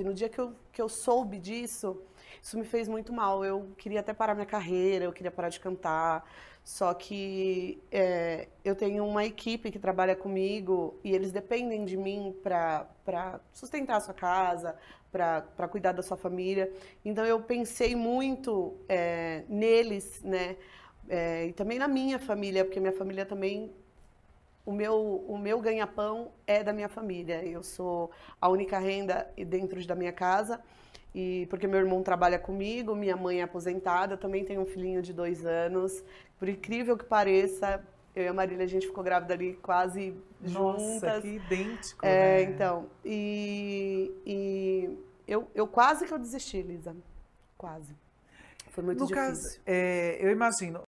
E no dia que eu, que eu soube disso, isso me fez muito mal. Eu queria até parar minha carreira, eu queria parar de cantar. Só que é, eu tenho uma equipe que trabalha comigo e eles dependem de mim para sustentar a sua casa, para cuidar da sua família. Então eu pensei muito é, neles, né? É, e também na minha família, porque minha família também o meu, o meu ganha-pão é da minha família. Eu sou a única renda dentro da minha casa. E porque meu irmão trabalha comigo, minha mãe é aposentada, também tenho um filhinho de dois anos. Por incrível que pareça, eu e a Marília, a gente ficou grávida ali quase juntas. Nossa, que idêntico, é, né? Então, e, e eu, eu quase que eu desisti, Lisa. Quase. Foi muito Lucas, difícil. É, eu imagino,